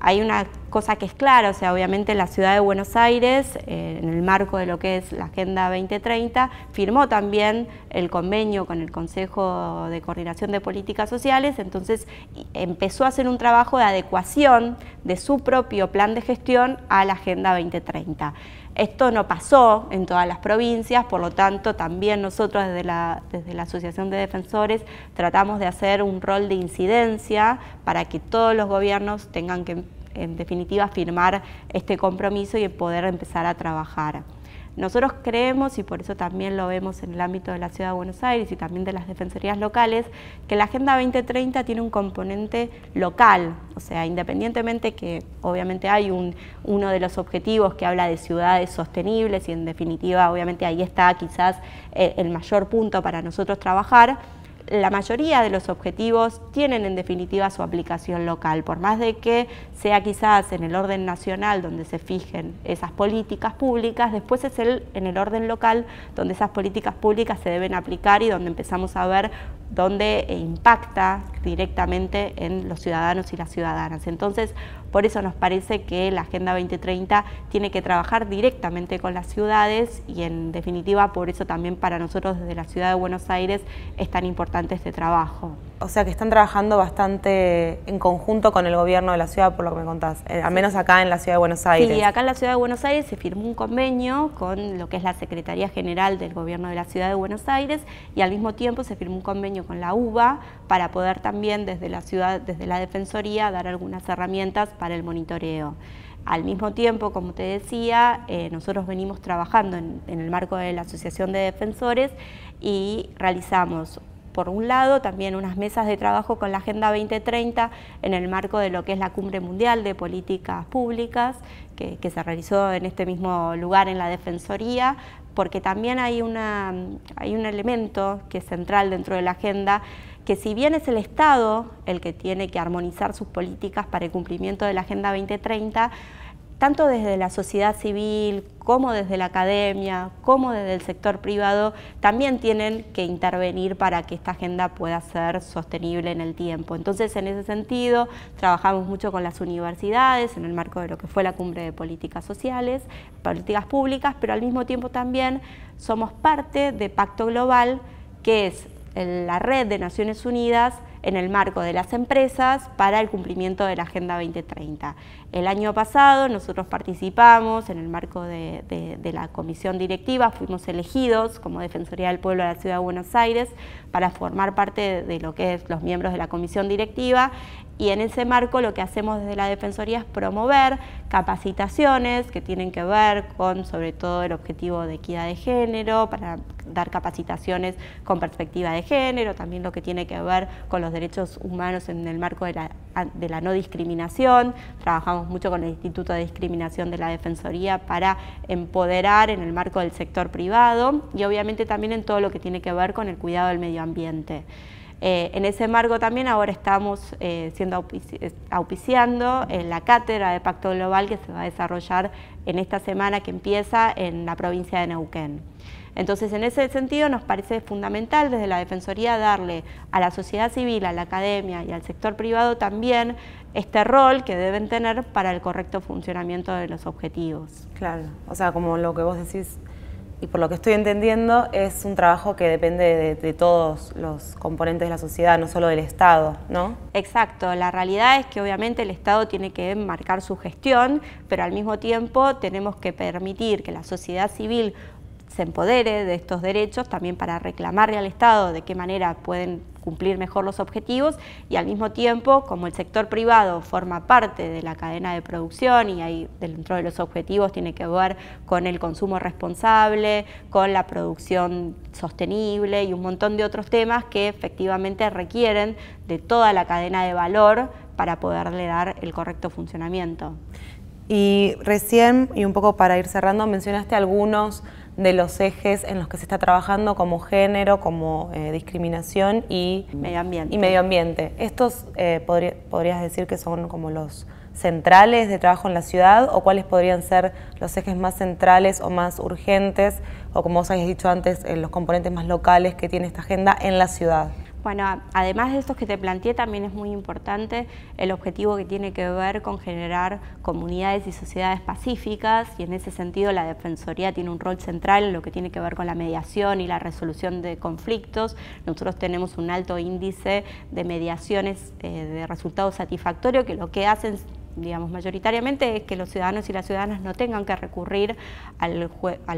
hay una cosa que es clara, o sea, obviamente la ciudad de Buenos Aires, eh, en el marco de lo que es la Agenda 2030, firmó también el convenio con el Consejo de Coordinación de Políticas Sociales, entonces empezó a hacer un trabajo de adecuación de su propio plan de gestión a la Agenda 2030. Esto no pasó en todas las provincias, por lo tanto también nosotros desde la, Asociación de Defensores tratamos de hacer un rol de incidencia para que todos los gobiernos tengan que en definitiva firmar este compromiso y poder empezar a trabajar. Nosotros creemos, y por eso también lo vemos en el ámbito de la Ciudad de Buenos Aires y también de las defensorías locales, que la Agenda 2030 tiene un componente local, o sea, independientemente que obviamente hay un, uno de los objetivos que habla de ciudades sostenibles y en definitiva obviamente ahí está quizás eh, el mayor punto para nosotros trabajar, la mayoría de los objetivos tienen en definitiva su aplicación local, por más de que sea quizás en el orden nacional donde se fijen esas políticas públicas, después es el, en el orden local donde esas políticas públicas se deben aplicar y donde empezamos a ver dónde impacta directamente en los ciudadanos y las ciudadanas. Entonces, por eso nos parece que la Agenda 2030 tiene que trabajar directamente con las ciudades y en definitiva por eso también para nosotros desde la ciudad de Buenos Aires es tan importante este trabajo. O sea que están trabajando bastante en conjunto con el gobierno de la ciudad, por lo que me contás, eh, al menos acá en la ciudad de Buenos Aires. Sí, acá en la ciudad de Buenos Aires se firmó un convenio con lo que es la Secretaría General del gobierno de la ciudad de Buenos Aires y al mismo tiempo se firmó un convenio con la UBA para poder también desde la ciudad, desde la Defensoría, dar algunas herramientas para el monitoreo. Al mismo tiempo, como te decía, eh, nosotros venimos trabajando en, el marco de la Asociación de Defensores y realizamos, por un lado, también unas mesas de trabajo con la Agenda 2030 en el marco de lo que es la Cumbre Mundial de Políticas Públicas, que, se realizó en este mismo lugar en la Defensoría, porque también hay, hay un elemento que es central dentro de la agenda que si bien es el Estado el que tiene que armonizar sus políticas para el cumplimiento de la Agenda 2030, tanto desde la sociedad civil como desde la academia, como desde el sector privado, también tienen que intervenir para que esta agenda pueda ser sostenible en el tiempo. Entonces, en ese sentido, trabajamos mucho con las universidades en el marco de lo que fue la cumbre de políticas sociales, políticas públicas, pero al mismo tiempo también somos parte de Pacto Global, que es la red de Naciones Unidas en el marco de las empresas para el cumplimiento de la Agenda 2030. El año pasado nosotros participamos en el marco de, la comisión directiva, fuimos elegidos como Defensoría del Pueblo de la Ciudad de Buenos Aires para formar parte de lo que es los miembros de la comisión directiva y en ese marco lo que hacemos desde la Defensoría es promover capacitaciones que tienen que ver con sobre todo el objetivo de equidad de género, para dar capacitaciones con perspectiva de género, también lo que tiene que ver con los derechos humanos en el marco de la, de la no discriminación. Trabajamos mucho con el Instituto de Discriminación de la Defensoría para empoderar en el marco del sector privado y obviamente también en todo lo que tiene que ver con el cuidado del medio ambiente. Eh, en ese marco también ahora estamos eh, siendo eh, auspiciando en la cátedra de Pacto Global que se va a desarrollar en esta semana que empieza en la provincia de Neuquén. Entonces, en ese sentido, nos parece fundamental desde la Defensoría darle a la sociedad civil, a la academia y al sector privado también este rol que deben tener para el correcto funcionamiento de los objetivos. Claro, o sea, como lo que vos decís, y por lo que estoy entendiendo es un trabajo que depende de, todos los componentes de la sociedad, no solo del Estado, ¿no? Exacto, la realidad es que obviamente el Estado tiene que marcar su gestión, pero al mismo tiempo tenemos que permitir que la sociedad civil se empodere de estos derechos, también para reclamarle al Estado de qué manera pueden cumplir mejor los objetivos y al mismo tiempo, como el sector privado forma parte de la cadena de producción y ahí dentro de los objetivos tiene que ver con el consumo responsable, con la producción sostenible y un montón de otros temas que efectivamente requieren de toda la cadena de valor para poderle dar el correcto funcionamiento. Y recién, y un poco para ir cerrando, mencionaste algunos de los ejes en los que se está trabajando como género, como eh, discriminación y medio ambiente. Y medio ambiente. ¿Estos eh, podrías decir que son como los centrales de trabajo en la ciudad o cuáles podrían ser los ejes más centrales o más urgentes o como os habéis dicho antes, eh, los componentes más locales que tiene esta agenda en la ciudad? Bueno, además de estos que te planteé, también es muy importante el objetivo que tiene que ver con generar comunidades y sociedades pacíficas y en ese sentido la Defensoría tiene un rol central en lo que tiene que ver con la mediación y la resolución de conflictos. Nosotros tenemos un alto índice de mediaciones eh, de resultados satisfactorio que lo que hacen digamos, mayoritariamente es que los ciudadanos y las ciudadanas no tengan que recurrir al,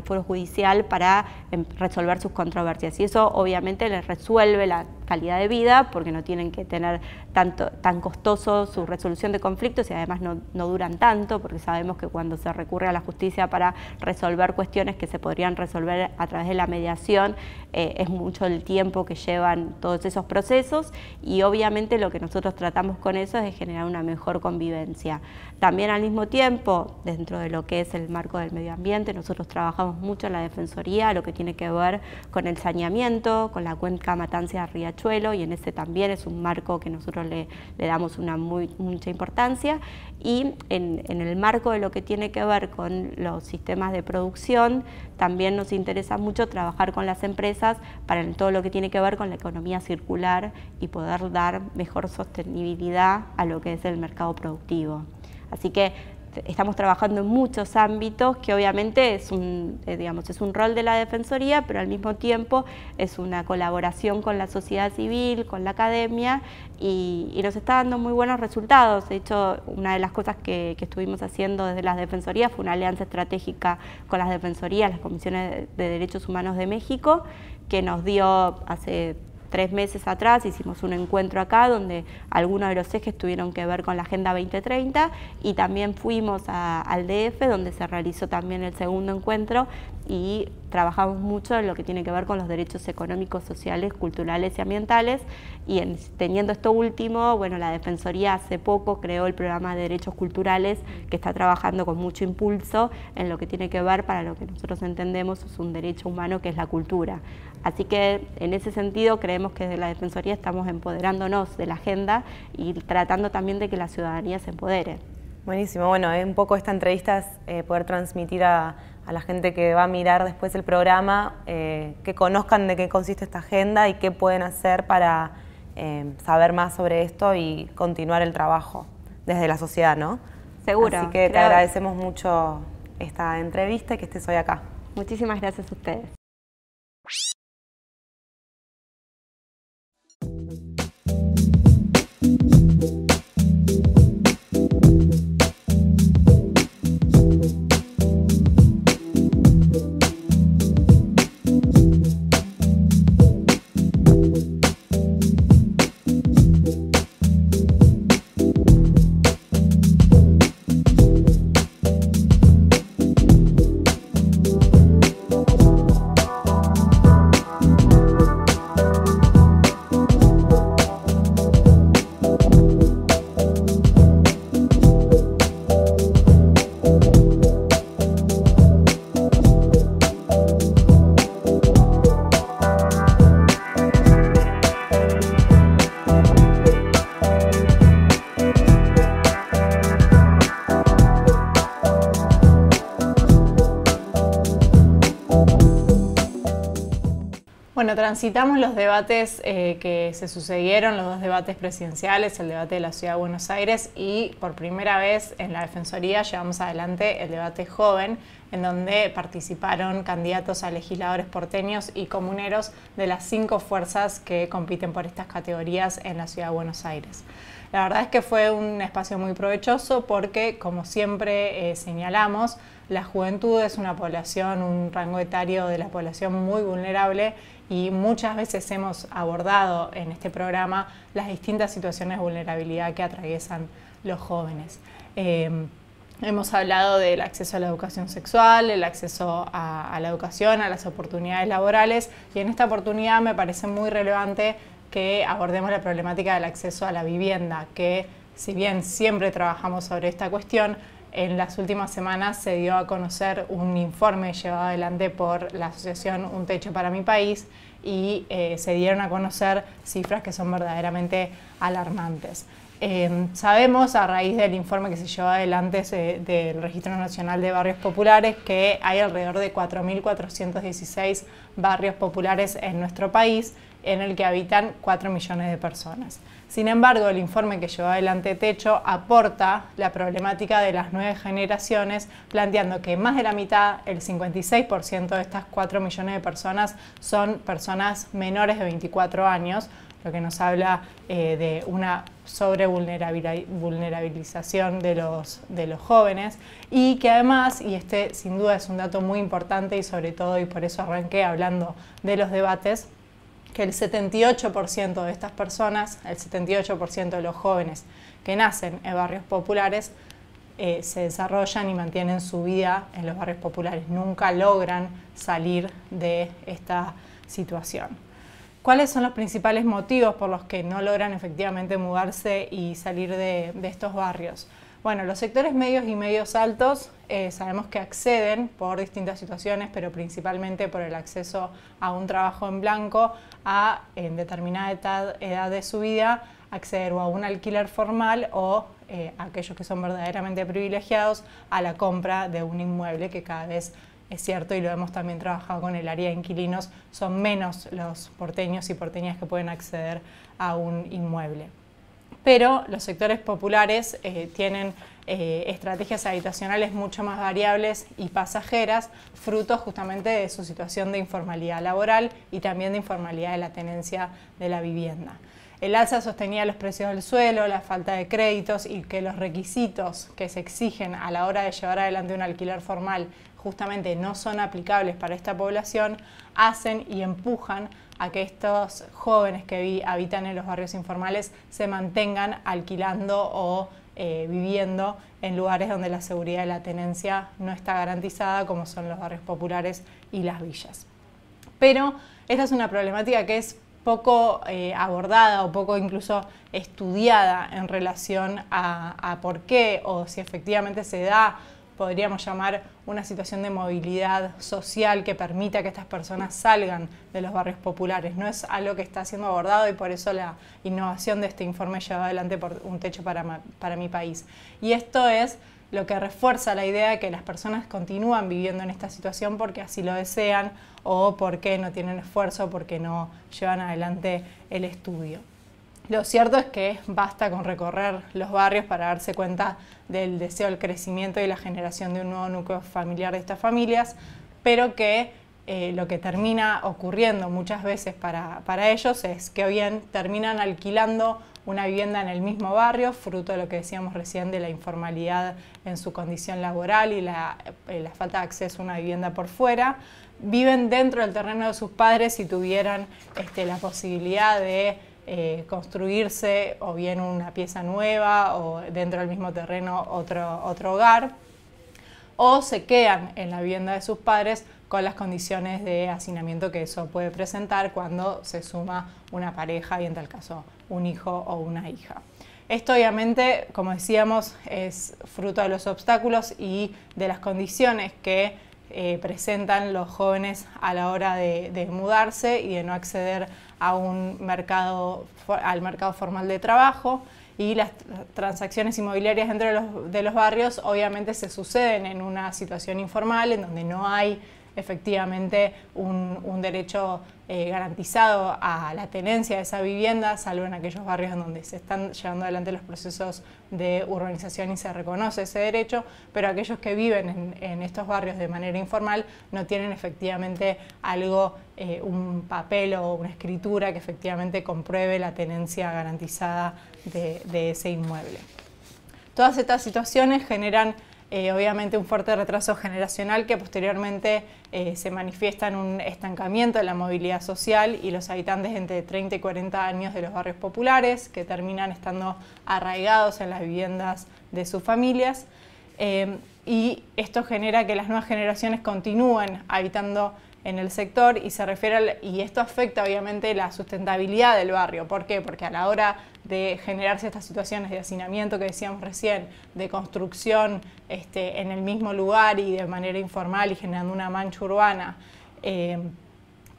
foro judicial para em, resolver sus controversias. Y eso obviamente les resuelve la calidad de vida porque no tienen que tener tanto, tan costoso su resolución de conflictos y además no, no duran tanto porque sabemos que cuando se recurre a la justicia para resolver cuestiones que se podrían resolver a través de la mediación eh, es mucho el tiempo que llevan todos esos procesos y obviamente lo que nosotros tratamos con eso es generar una mejor convivencia. También al mismo tiempo, dentro de lo que es el marco del medio ambiente, nosotros trabajamos mucho en la Defensoría, lo que tiene que ver con el saneamiento, con la cuenca Matancia Riachuelo, y en ese también es un marco que nosotros le, damos una muy, mucha importancia y en, el marco de lo que tiene que ver con los sistemas de producción, también nos interesa mucho trabajar con las empresas para todo lo que tiene que ver con la economía circular y poder dar mejor sostenibilidad a lo que es el mercado productivo. Así que estamos trabajando en muchos ámbitos que obviamente es un, eh, digamos, es un rol de la Defensoría, pero al mismo tiempo es una colaboración con la sociedad civil, con la academia y, nos está dando muy buenos resultados. De hecho, una de las cosas que, estuvimos haciendo desde las Defensorías fue una alianza estratégica con las Defensorías, las Comisiones de Derechos Humanos de México, que nos dio hace tres meses atrás hicimos un encuentro acá donde algunos de los ejes tuvieron que ver con la Agenda 2030 y también fuimos al DF donde se realizó también el segundo encuentro y trabajamos mucho en lo que tiene que ver con los derechos económicos, sociales, culturales y ambientales y teniendo esto último, bueno, la Defensoría hace poco creó el programa de derechos culturales que está trabajando con mucho impulso en lo que tiene que ver para lo que nosotros entendemos es un derecho humano que es la cultura. Así que en ese sentido creemos que desde la Defensoría estamos empoderándonos de la agenda y tratando también de que la ciudadanía se empodere. Buenísimo, bueno, eh, un poco esta entrevista es eh, poder transmitir a, la gente que va a mirar después el programa, eh, que conozcan de qué consiste esta agenda y qué pueden hacer para saber más sobre esto y continuar el trabajo desde la sociedad, ¿no? Seguro. Así que te agradecemos mucho esta entrevista y que estés hoy acá. Muchísimas gracias a ustedes. transitamos los debates eh, que se sucedieron, los dos debates presidenciales, el debate de la Ciudad de Buenos Aires y por primera vez en la Defensoría llevamos adelante el debate joven, en donde participaron candidatos a legisladores porteños y comuneros de las cinco fuerzas que compiten por estas categorías en la Ciudad de Buenos Aires. La verdad es que fue un espacio muy provechoso porque, como siempre eh, señalamos, la juventud es una población, un rango etario de la población muy vulnerable y muchas veces hemos abordado en este programa las distintas situaciones de vulnerabilidad que atraviesan los jóvenes. Em, hemos hablado del acceso a la educación sexual, el acceso a la educación, a las oportunidades laborales y en esta oportunidad me parece muy relevante que abordemos la problemática del acceso a la vivienda, que si bien siempre trabajamos sobre esta cuestión, en las últimas semanas se dio a conocer un informe llevado adelante por la asociación Un Techo para mi País y eh, se dieron a conocer cifras que son verdaderamente alarmantes. Eh, sabemos a raíz del informe que se llevó adelante del Registro Nacional de Barrios Populares que hay alrededor de 4.416 barrios populares en nuestro país en el que habitan 4 millones de personas. Sin embargo, el informe que llevó adelante Techo aporta la problemática de las nueve generaciones, planteando que más de la mitad, el 56% de estas 4 millones de personas son personas menores de 24 años, lo que nos habla eh, de una sobrevulnerabilización vulnerabilización de los, de los jóvenes y que además, y este sin duda es un dato muy importante y sobre todo, y por eso arranqué hablando de los debates, que el 78% de estas personas, el 78% de los jóvenes que nacen en barrios populares, eh, se desarrollan y mantienen su vida en los barrios populares. Nunca logran salir de esta situación. ¿Cuáles son los principales motivos por los que no logran efectivamente mudarse y salir de estos barrios? Bueno, los sectores medios y medios altos eh, sabemos que acceden por distintas situaciones, pero principalmente por el acceso a un trabajo en blanco, a en determinada edad, de su vida, acceder o a un alquiler formal o eh, aquellos que son verdaderamente privilegiados a la compra de un inmueble que cada vez es cierto y lo hemos también trabajado con el área de inquilinos, son menos los porteños y porteñas que pueden acceder a un inmueble pero los sectores populares eh, tienen eh, estrategias habitacionales mucho más variables y pasajeras, fruto justamente de su situación de informalidad laboral y también de informalidad de la tenencia de la vivienda. El alza sostenía los precios del suelo, la falta de créditos y que los requisitos que se exigen a la hora de llevar adelante un alquiler formal justamente no son aplicables para esta población, hacen y empujan a que estos jóvenes que habitan en los barrios informales se mantengan alquilando o eh, viviendo en lugares donde la seguridad de la tenencia no está garantizada, como son los barrios populares y las villas. Pero esta es una problemática que es poco eh, abordada o poco incluso estudiada en relación a, por qué o si efectivamente se da podríamos llamar una situación de movilidad social que permita que estas personas salgan de los barrios populares. No es algo que está siendo abordado y por eso la innovación de este informe lleva adelante por un techo para, para mi país. Y esto es lo que refuerza la idea de que las personas continúan viviendo en esta situación porque así lo desean o porque no tienen esfuerzo, porque no llevan adelante el estudio. Lo cierto es que basta con recorrer los barrios para darse cuenta del deseo del crecimiento y la generación de un nuevo núcleo familiar de estas familias, pero que eh, lo que termina ocurriendo muchas veces para, ellos es que bien terminan alquilando una vivienda en el mismo barrio, fruto de lo que decíamos recién de la informalidad en su condición laboral y la, eh, falta de acceso a una vivienda por fuera, viven dentro del terreno de sus padres y tuvieran este, la posibilidad de eh, construirse o bien una pieza nueva o dentro del mismo terreno otro, otro hogar, o se quedan en la vivienda de sus padres con las condiciones de hacinamiento que eso puede presentar cuando se suma una pareja y en tal caso un hijo o una hija. Esto obviamente, como decíamos, es fruto de los obstáculos y de las condiciones que eh, presentan los jóvenes a la hora de, de, mudarse y de no acceder a un mercado, al mercado formal de trabajo y las transacciones inmobiliarias dentro de los, de los barrios obviamente se suceden en una situación informal en donde no hay efectivamente un, derecho eh, garantizado a la tenencia de esa vivienda, salvo en aquellos barrios en donde se están llevando adelante los procesos de urbanización y se reconoce ese derecho, pero aquellos que viven en, estos barrios de manera informal no tienen efectivamente algo, eh, un papel o una escritura que efectivamente compruebe la tenencia garantizada de ese inmueble. Todas estas situaciones generan eh, obviamente un fuerte retraso generacional que posteriormente eh, se manifiesta en un estancamiento de la movilidad social y los habitantes entre 30 y 40 años de los barrios populares que terminan estando arraigados en las viviendas de sus familias. Eh, y esto genera que las nuevas generaciones continúen habitando en el sector y se refiere y esto afecta obviamente la sustentabilidad del barrio. ¿Por qué? Porque a la hora de generarse estas situaciones de hacinamiento que decíamos recién, de construcción este, en el mismo lugar y de manera informal y generando una mancha urbana. Eh,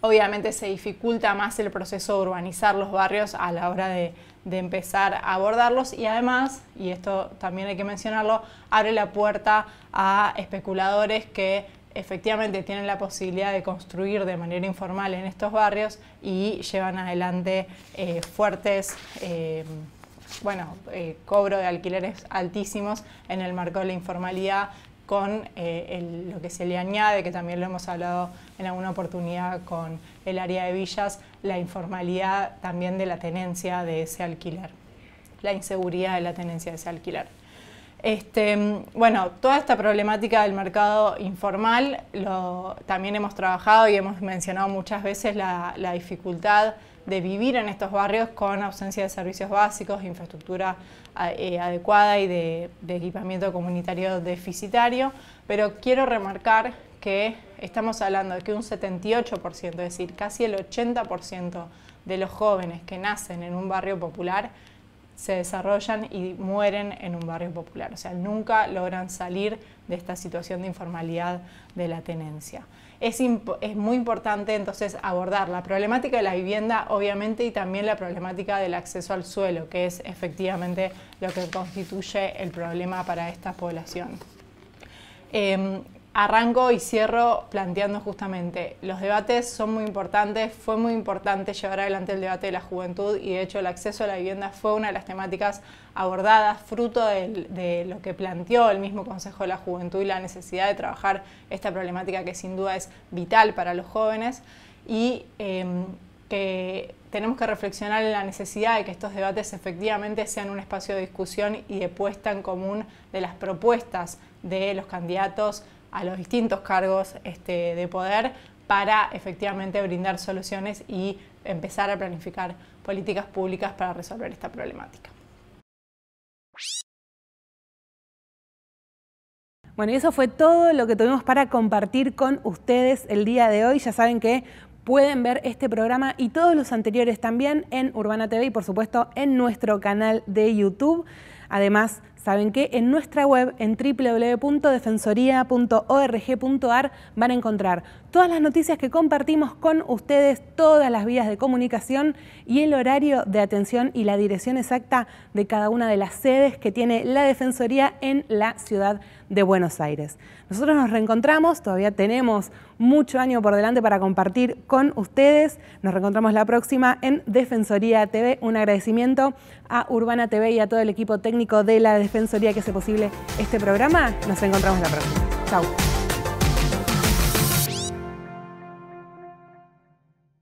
obviamente se dificulta más el proceso de urbanizar los barrios a la hora de, de, empezar a abordarlos y además, y esto también hay que mencionarlo, abre la puerta a especuladores que efectivamente tienen la posibilidad de construir de manera informal en estos barrios y llevan adelante eh, fuertes, eh, bueno, eh, cobro de alquileres altísimos en el marco de la informalidad con lo que se le añade, que también lo hemos hablado en alguna oportunidad con el área de villas, la informalidad también de la tenencia de ese alquiler, la inseguridad de la tenencia de ese alquiler. Este, bueno, toda esta problemática del mercado informal también hemos trabajado y hemos mencionado muchas veces la, dificultad de vivir en estos barrios con ausencia de servicios básicos, infraestructura eh, adecuada y de, equipamiento comunitario deficitario, pero quiero remarcar que estamos hablando de que un 78%, es decir, casi el 80% de los jóvenes que nacen en un barrio popular se desarrollan y mueren en un barrio popular. O sea, nunca logran salir de esta situación de informalidad de la tenencia. Es, es, muy importante entonces abordar la problemática de la vivienda, obviamente, y también la problemática del acceso al suelo, que es efectivamente lo que constituye el problema para esta población. Em, Arranco y cierro planteando justamente, los debates son muy importantes, fue muy importante llevar adelante el debate de la juventud y de hecho el acceso a la vivienda fue una de las temáticas abordadas, fruto de, lo que planteó el mismo Consejo de la Juventud y la necesidad de trabajar esta problemática que sin duda es vital para los jóvenes y em, que tenemos que reflexionar en la necesidad de que estos debates efectivamente sean un espacio de discusión y de puesta en común de las propuestas de los candidatos a los distintos cargos este, de poder para efectivamente brindar soluciones y empezar a planificar políticas públicas para resolver esta problemática. Bueno, y eso fue todo lo que tuvimos para compartir con ustedes el día de hoy. Ya saben que pueden ver este programa y todos los anteriores también en Urbana TV y por supuesto en nuestro canal de YouTube. Además, ¿Saben que En nuestra web, en www.defensoría.org.ar, van a encontrar todas las noticias que compartimos con ustedes, todas las vías de comunicación y el horario de atención y la dirección exacta de cada una de las sedes que tiene la Defensoría en la ciudad de Buenos Aires. Nosotros nos reencontramos, todavía tenemos mucho año por delante para compartir con ustedes. Nos reencontramos la próxima en Defensoría TV. Un agradecimiento a Urbana TV y a todo el equipo técnico de la Defensoría que hace posible este programa. Nos encontramos la próxima. Chau.